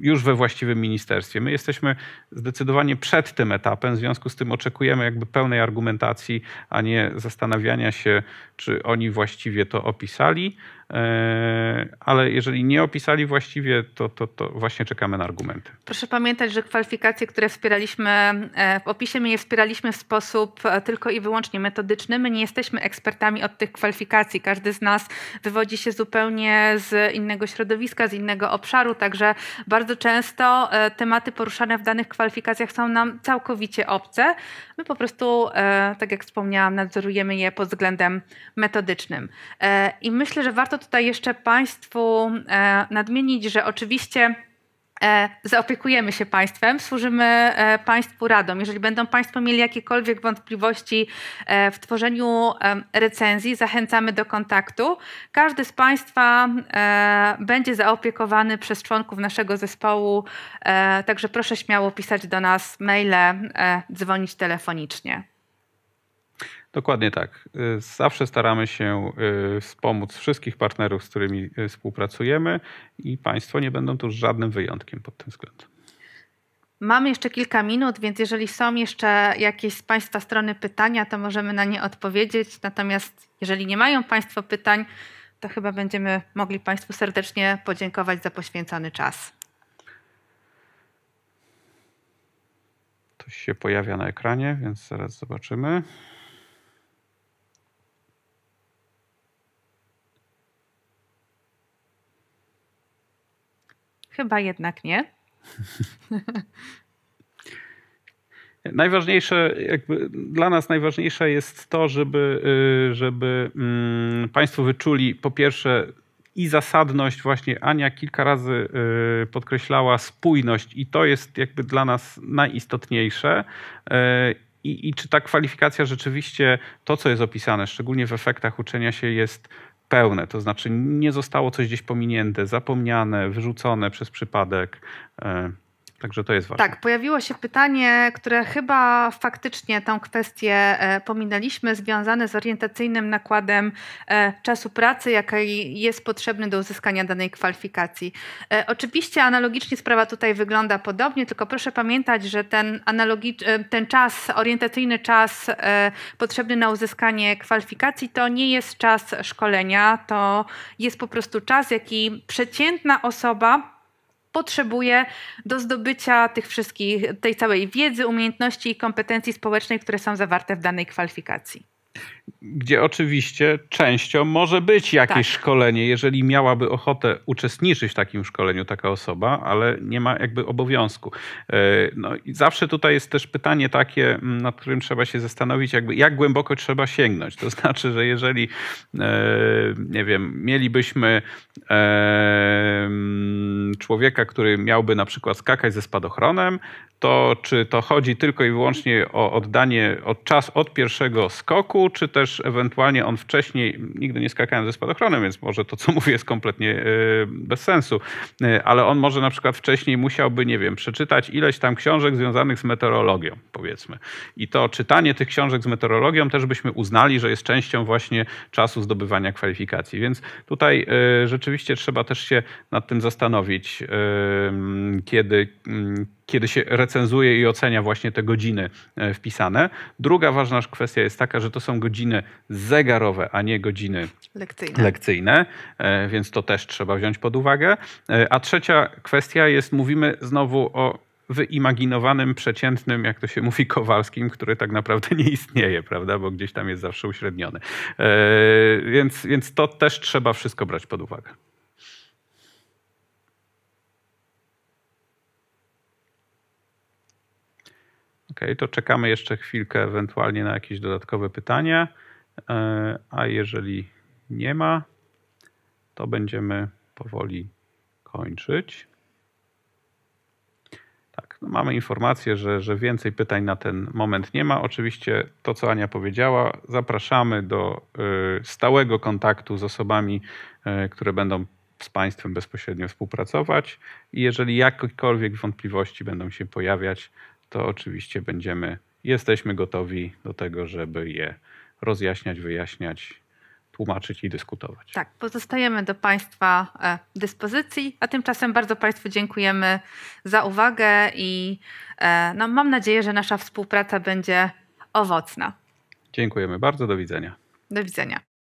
Speaker 1: już we właściwym ministerstwie. My jesteśmy zdecydowanie przed tym etapem, etapem. W związku z tym oczekujemy jakby pełnej argumentacji, a nie zastanawiania się, czy oni właściwie to opisali, E, ale jeżeli nie opisali właściwie, to, to, to właśnie
Speaker 2: czekamy na argumenty. Proszę pamiętać, że kwalifikacje, które wspieraliśmy e, w opisie, my je wspieraliśmy w sposób e, tylko i wyłącznie metodyczny. My nie jesteśmy ekspertami od tych kwalifikacji. Każdy z nas wywodzi się zupełnie z innego środowiska, z innego obszaru, także bardzo często tematy poruszane w danych kwalifikacjach są nam całkowicie obce. My po prostu, tak jak wspomniałam, nadzorujemy je pod względem metodycznym. I myślę, że warto warto tutaj jeszcze Państwu e, nadmienić, że oczywiście e, zaopiekujemy się państwem, służymy e, państwu radą. Jeżeli będą państwo mieli jakiekolwiek wątpliwości w tworzeniu recenzji, zachęcamy do kontaktu. Każdy z państwa będzie zaopiekowany przez członków naszego zespołu, także proszę śmiało pisać do nas maile, dzwonić telefonicznie.
Speaker 1: Dokładnie tak. Y, zawsze staramy się y, wspomóc wszystkich partnerów, z którymi y, współpracujemy i Państwo nie będą tu żadnym wyjątkiem pod tym względem.
Speaker 2: Mamy jeszcze kilka minut, więc jeżeli są jeszcze jakieś z Państwa strony pytania, to możemy na nie odpowiedzieć. Natomiast jeżeli nie mają Państwo pytań, to chyba będziemy mogli Państwu serdecznie podziękować za poświęcony czas.
Speaker 1: Coś się pojawia na ekranie, więc zaraz zobaczymy.
Speaker 2: Chyba jednak nie.
Speaker 1: Najważniejsze, jakby dla nas najważniejsze jest to, żeby, y, żeby mm, Państwo wyczuli po pierwsze i zasadność, właśnie Ania kilka razy y, podkreślała spójność, i to jest jakby dla nas najistotniejsze. Y, I, I czy ta kwalifikacja rzeczywiście to, co jest opisane, szczególnie w efektach uczenia się, jest pełne, to znaczy nie zostało coś gdzieś pominięte, zapomniane, wyrzucone przez przypadek. E,
Speaker 2: Także to jest ważne. Tak, pojawiło się pytanie, które chyba faktycznie tą kwestię e, pominęliśmy, związane z orientacyjnym nakładem e, czasu pracy, jaki jest potrzebny do uzyskania danej kwalifikacji. E, oczywiście analogicznie sprawa tutaj wygląda podobnie, tylko proszę pamiętać, że ten, analogicz- ten czas, orientacyjny czas potrzebny na uzyskanie kwalifikacji to nie jest czas szkolenia, to jest po prostu czas, jaki przeciętna osoba potrzebuje do zdobycia tych wszystkich, tej całej wiedzy, umiejętności i kompetencji społecznej, które są zawarte w danej kwalifikacji
Speaker 1: gdzie oczywiście częścią może być jakieś tak. szkolenie, jeżeli miałaby ochotę uczestniczyć w takim szkoleniu taka osoba, ale nie ma jakby obowiązku. E, no i zawsze tutaj jest też pytanie takie, mm, nad którym trzeba się zastanowić, jakby jak głęboko trzeba sięgnąć. To znaczy, że jeżeli e, nie wiem, mielibyśmy e, mm, człowieka, który miałby na przykład skakać ze spadochronem, to czy to chodzi tylko i wyłącznie o oddanie od czas od pierwszego skoku, czy też ewentualnie on wcześniej, nigdy nie skakałem ze spadochronem, więc może to, co mówię, jest kompletnie e, bez sensu, e, ale on może na przykład wcześniej musiałby, nie wiem, przeczytać ileś tam książek związanych z meteorologią, powiedzmy. I to czytanie tych książek z meteorologią też byśmy uznali, że jest częścią właśnie czasu zdobywania kwalifikacji. Więc tutaj e, rzeczywiście trzeba też się nad tym zastanowić, kiedy kiedy się recenzuje i ocenia właśnie te godziny e, wpisane. Druga ważna kwestia jest taka, że to są godziny zegarowe, a nie godziny lekcyjne. lekcyjne, e, więc to też trzeba wziąć pod uwagę. E, a trzecia kwestia jest, mówimy znowu o wyimaginowanym, przeciętnym, jak to się mówi, Kowalskim, który tak naprawdę nie istnieje, prawda, bo gdzieś tam jest zawsze uśredniony. Więc, więc to też trzeba wszystko brać pod uwagę. okay, to czekamy jeszcze chwilkę ewentualnie na jakieś dodatkowe pytania, e, a jeżeli nie ma, to będziemy powoli kończyć. Tak, no mamy informację, że, że więcej pytań na ten moment nie ma. Oczywiście to, co Ania powiedziała, zapraszamy do e, stałego kontaktu z osobami, e, które będą z Państwem bezpośrednio współpracować i jeżeli jakiekolwiek wątpliwości będą się pojawiać, to oczywiście będziemy, jesteśmy gotowi do tego, żeby je rozjaśniać, wyjaśniać, tłumaczyć i dyskutować.
Speaker 2: Tak, pozostajemy do Państwa e, dyspozycji, a tymczasem bardzo Państwu dziękujemy za uwagę i e, no, mam nadzieję, że nasza współpraca będzie owocna. Dziękujemy bardzo, do widzenia. Do widzenia.